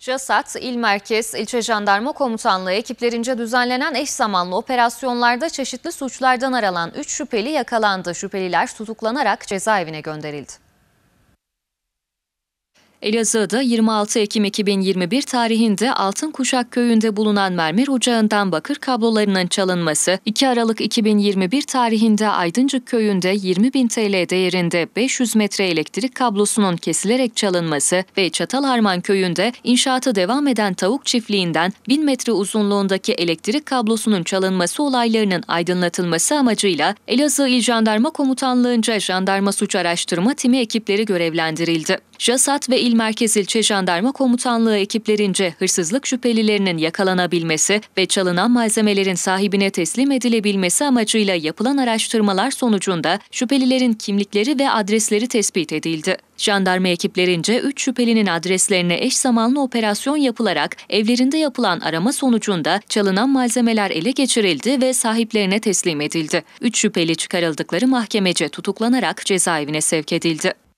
CESAT, İl Merkez, İlçe Jandarma Komutanlığı ekiplerince düzenlenen eş zamanlı operasyonlarda çeşitli suçlardan aralan 3 şüpheli yakalandı. Şüpheliler tutuklanarak cezaevine gönderildi. Elazığ'da 26 Ekim 2021 tarihinde Altın Kuşak köyünde bulunan mermer ocağından bakır kablolarının çalınması, 2 Aralık 2021 tarihinde Aydıncık köyünde 20 bin TL değerinde 500 metre elektrik kablosunun kesilerek çalınması ve Çatalharman köyünde inşaatı devam eden tavuk çiftliğinden 1000 metre uzunluğundaki elektrik kablosunun çalınması olaylarının aydınlatılması amacıyla Elazığ İl Jandarma Komutanlığı'nca Jandarma Suç Araştırma Timi ekipleri görevlendirildi. JASAT ve İl Merkez İlçe Jandarma Komutanlığı ekiplerince hırsızlık şüphelilerinin yakalanabilmesi ve çalınan malzemelerin sahibine teslim edilebilmesi amacıyla yapılan araştırmalar sonucunda şüphelilerin kimlikleri ve adresleri tespit edildi. Jandarma ekiplerince 3 şüphelinin adreslerine eş zamanlı operasyon yapılarak evlerinde yapılan arama sonucunda çalınan malzemeler ele geçirildi ve sahiplerine teslim edildi. 3 şüpheli çıkarıldıkları mahkemece tutuklanarak cezaevine sevk edildi.